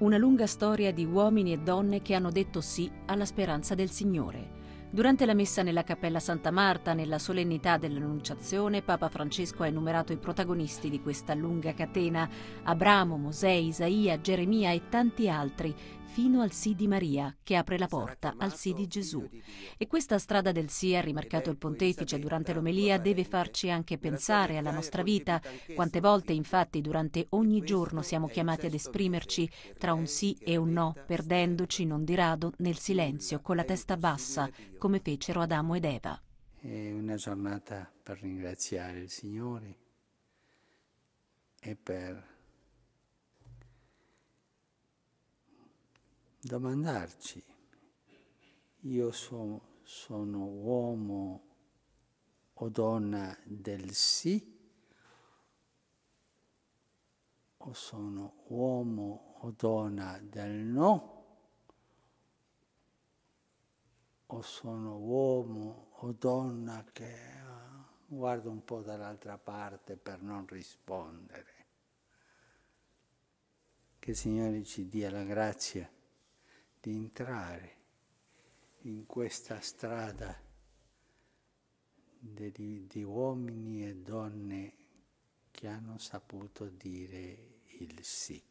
Una lunga storia di uomini e donne che hanno detto sì alla speranza del Signore. Durante la messa nella Cappella Santa Marta, nella solennità dell'Annunciazione, Papa Francesco ha enumerato i protagonisti di questa lunga catena, Abramo, Mosè, Isaia, Geremia e tanti altri, fino al sì di Maria, che apre la porta al sì di Gesù. E questa strada del sì, ha rimarcato il pontefice durante l'omelia, deve farci anche pensare alla nostra vita. Quante volte, infatti, durante ogni giorno siamo chiamati ad esprimerci tra un sì e un no, perdendoci non di rado nel silenzio, con la testa bassa, come fecero Adamo ed Eva. È una giornata per ringraziare il Signore e per domandarci, io so, sono uomo o donna del sì o sono uomo o donna del no? o sono uomo o donna che uh, guardo un po' dall'altra parte per non rispondere. Che il Signore ci dia la grazia di entrare in questa strada di, di uomini e donne che hanno saputo dire il sì.